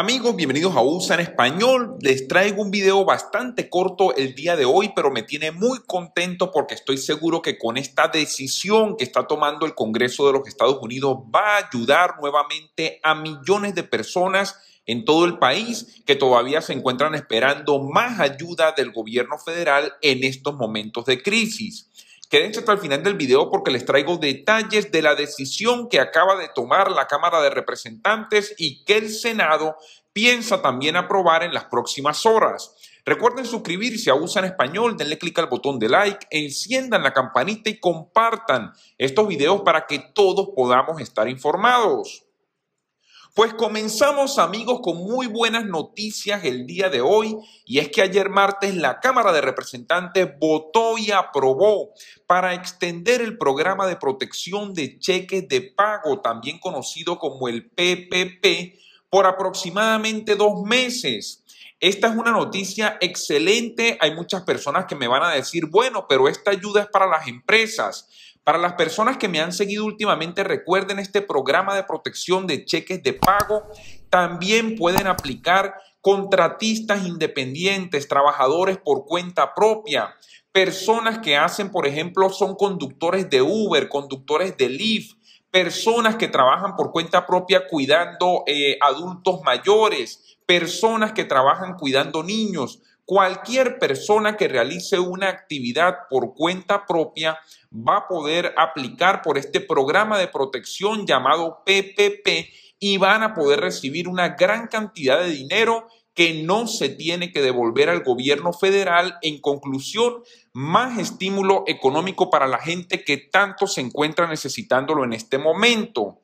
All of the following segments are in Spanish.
Amigos, bienvenidos a USA en español. Les traigo un video bastante corto el día de hoy, pero me tiene muy contento porque estoy seguro que con esta decisión que está tomando el Congreso de los Estados Unidos va a ayudar nuevamente a millones de personas en todo el país que todavía se encuentran esperando más ayuda del gobierno federal en estos momentos de crisis. Quédense hasta el final del video porque les traigo detalles de la decisión que acaba de tomar la Cámara de Representantes y que el Senado piensa también aprobar en las próximas horas. Recuerden suscribirse a USA en Español, denle clic al botón de like, enciendan la campanita y compartan estos videos para que todos podamos estar informados. Pues comenzamos amigos con muy buenas noticias el día de hoy y es que ayer martes la Cámara de Representantes votó y aprobó para extender el programa de protección de cheques de pago, también conocido como el PPP, por aproximadamente dos meses. Esta es una noticia excelente. Hay muchas personas que me van a decir, bueno, pero esta ayuda es para las empresas. Para las personas que me han seguido últimamente, recuerden este programa de protección de cheques de pago. También pueden aplicar contratistas independientes, trabajadores por cuenta propia, personas que hacen, por ejemplo, son conductores de Uber, conductores de Lyft, personas que trabajan por cuenta propia cuidando eh, adultos mayores, personas que trabajan cuidando niños. Cualquier persona que realice una actividad por cuenta propia va a poder aplicar por este programa de protección llamado PPP y van a poder recibir una gran cantidad de dinero que no se tiene que devolver al gobierno federal. En conclusión, más estímulo económico para la gente que tanto se encuentra necesitándolo en este momento.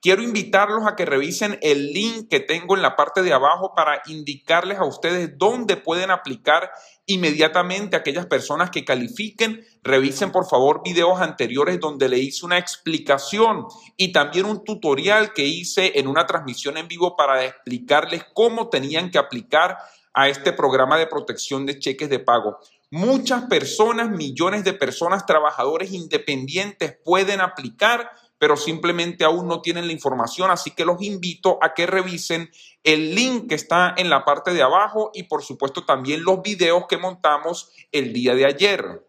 Quiero invitarlos a que revisen el link que tengo en la parte de abajo para indicarles a ustedes dónde pueden aplicar inmediatamente aquellas personas que califiquen. Revisen por favor videos anteriores donde le hice una explicación y también un tutorial que hice en una transmisión en vivo para explicarles cómo tenían que aplicar a este programa de protección de cheques de pago. Muchas personas, millones de personas, trabajadores independientes pueden aplicar pero simplemente aún no tienen la información, así que los invito a que revisen el link que está en la parte de abajo y por supuesto también los videos que montamos el día de ayer.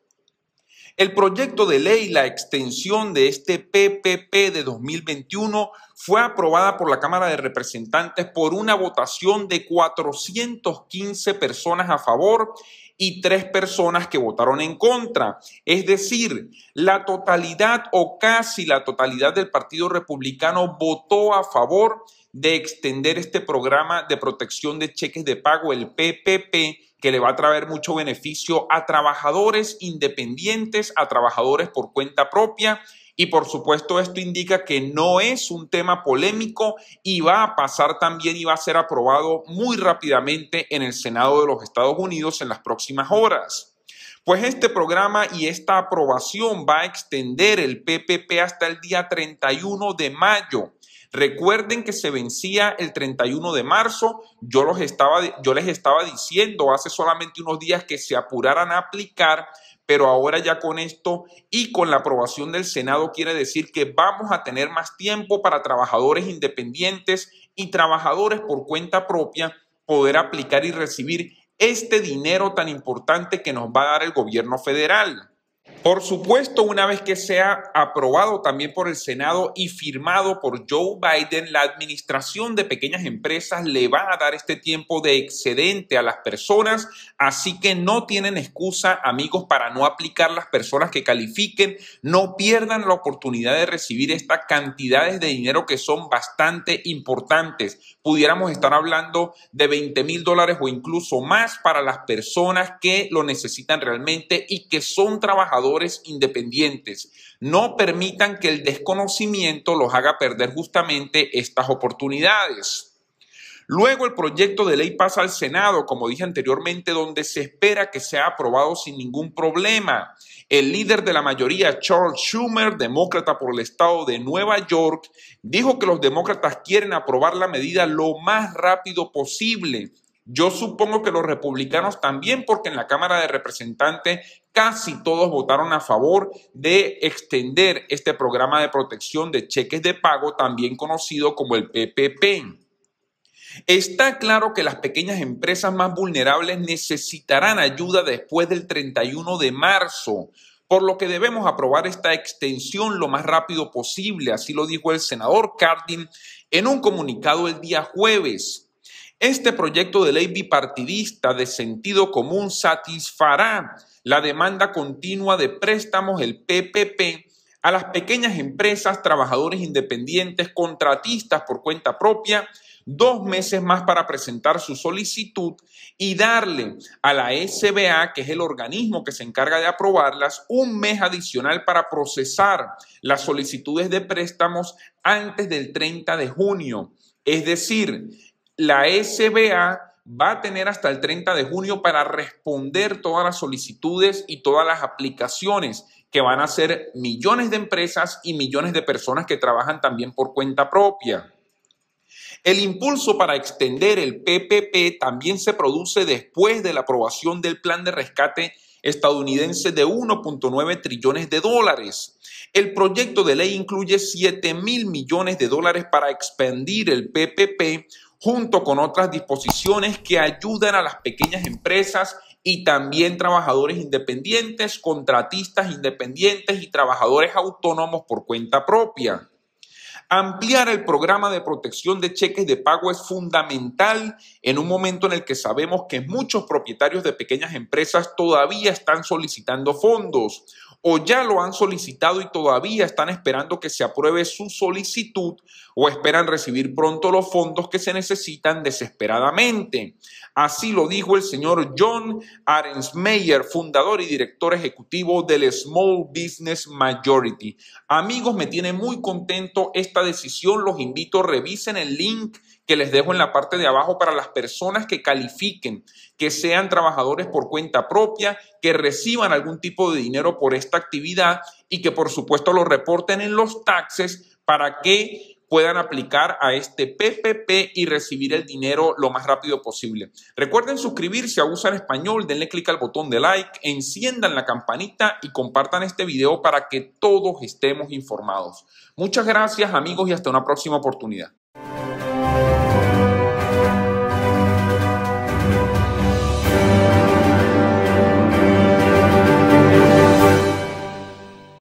El proyecto de ley, la extensión de este PPP de 2021, fue aprobada por la Cámara de Representantes por una votación de 415 personas a favor y tres personas que votaron en contra. Es decir, la totalidad o casi la totalidad del Partido Republicano votó a favor de extender este programa de protección de cheques de pago, el PPP, que le va a traer mucho beneficio a trabajadores independientes, a trabajadores por cuenta propia y por supuesto esto indica que no es un tema polémico y va a pasar también y va a ser aprobado muy rápidamente en el Senado de los Estados Unidos en las próximas horas. Pues este programa y esta aprobación va a extender el PPP hasta el día 31 de mayo Recuerden que se vencía el 31 de marzo. Yo, los estaba, yo les estaba diciendo hace solamente unos días que se apuraran a aplicar pero ahora ya con esto y con la aprobación del Senado quiere decir que vamos a tener más tiempo para trabajadores independientes y trabajadores por cuenta propia poder aplicar y recibir este dinero tan importante que nos va a dar el gobierno federal. Por supuesto, una vez que sea aprobado también por el Senado y firmado por Joe Biden, la administración de pequeñas empresas le va a dar este tiempo de excedente a las personas, así que no tienen excusa, amigos, para no aplicar las personas que califiquen, no pierdan la oportunidad de recibir estas cantidades de dinero que son bastante importantes. Pudiéramos estar hablando de 20 mil dólares o incluso más para las personas que lo necesitan realmente y que son trabajadores independientes. No permitan que el desconocimiento los haga perder justamente estas oportunidades. Luego el proyecto de ley pasa al Senado, como dije anteriormente, donde se espera que sea aprobado sin ningún problema. El líder de la mayoría, Charles Schumer, demócrata por el estado de Nueva York, dijo que los demócratas quieren aprobar la medida lo más rápido posible. Yo supongo que los republicanos también, porque en la Cámara de Representantes casi todos votaron a favor de extender este programa de protección de cheques de pago, también conocido como el PPP. Está claro que las pequeñas empresas más vulnerables necesitarán ayuda después del 31 de marzo, por lo que debemos aprobar esta extensión lo más rápido posible, así lo dijo el senador Cardin en un comunicado el día jueves. Este proyecto de ley bipartidista de sentido común satisfará la demanda continua de préstamos, el PPP, a las pequeñas empresas, trabajadores independientes, contratistas por cuenta propia, dos meses más para presentar su solicitud y darle a la SBA, que es el organismo que se encarga de aprobarlas, un mes adicional para procesar las solicitudes de préstamos antes del 30 de junio. Es decir, la SBA va a tener hasta el 30 de junio para responder todas las solicitudes y todas las aplicaciones que van a ser millones de empresas y millones de personas que trabajan también por cuenta propia. El impulso para extender el PPP también se produce después de la aprobación del plan de rescate estadounidense de 1.9 trillones de dólares. El proyecto de ley incluye 7 mil millones de dólares para expandir el PPP junto con otras disposiciones que ayudan a las pequeñas empresas y también trabajadores independientes, contratistas independientes y trabajadores autónomos por cuenta propia. Ampliar el programa de protección de cheques de pago es fundamental en un momento en el que sabemos que muchos propietarios de pequeñas empresas todavía están solicitando fondos o ya lo han solicitado y todavía están esperando que se apruebe su solicitud o esperan recibir pronto los fondos que se necesitan desesperadamente. Así lo dijo el señor John Arensmeyer, fundador y director ejecutivo del Small Business Majority. Amigos, me tiene muy contento esta decisión. Los invito, revisen el link que les dejo en la parte de abajo para las personas que califiquen, que sean trabajadores por cuenta propia, que reciban algún tipo de dinero por esta actividad y que por supuesto lo reporten en los taxes para que puedan aplicar a este PPP y recibir el dinero lo más rápido posible. Recuerden suscribirse a Usar Español, denle clic al botón de like, enciendan la campanita y compartan este video para que todos estemos informados. Muchas gracias amigos y hasta una próxima oportunidad.